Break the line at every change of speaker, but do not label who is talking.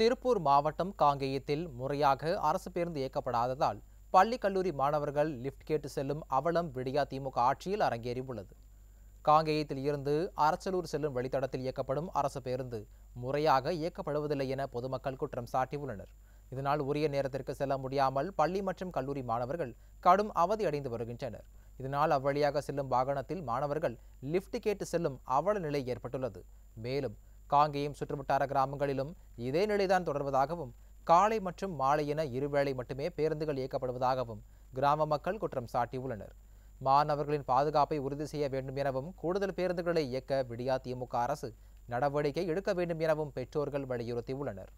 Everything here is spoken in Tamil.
திருப்பூர் மாவட்டம் காங்கேயத்தில் முறையாக அரசு பேருந்து இயக்கப்படாததால் பள்ளி கல்லூரி மாணவர்கள் லிப்ட் கேட்டு செல்லும் அவலம் விடியா திமுக ஆட்சியில் அரங்கேறியுள்ளது காங்கேயத்தில் இருந்து அரசலூர் செல்லும் வழித்தடத்தில் இயக்கப்படும் அரசு பேருந்து முறையாக இயக்கப்படுவதில்லை என பொதுமக்கள் குற்றம் சாட்டியுள்ளனர் இதனால் உரிய நேரத்திற்கு செல்ல முடியாமல் பள்ளி மற்றும் கல்லூரி மாணவர்கள் கடும் அவதி அடைந்து வருகின்றனர் இதனால் அவ்வழியாக செல்லும் வாகனத்தில் மாணவர்கள் லிப்ட் கேட்டு செல்லும் அவல நிலை ஏற்பட்டுள்ளது மேலும் காங்கேயம் சுற்றுவட்டார கிராமங்களிலும் இதே நிலைதான் தொடர்வதாகவும் காலை மற்றும் மாலை என இருவேளை மட்டுமே பேருந்துகள் இயக்கப்படுவதாகவும் கிராம மக்கள் குற்றம் சாட்டியுள்ளனர் மாணவர்களின் பாதுகாப்பை உறுதி செய்ய வேண்டும் எனவும் கூடுதல் பேருந்துகளை இயக்க விடியா திமுக அரசு நடவடிக்கை எடுக்க வேண்டும் எனவும் பெற்றோர்கள் வலியுறுத்தியுள்ளனர்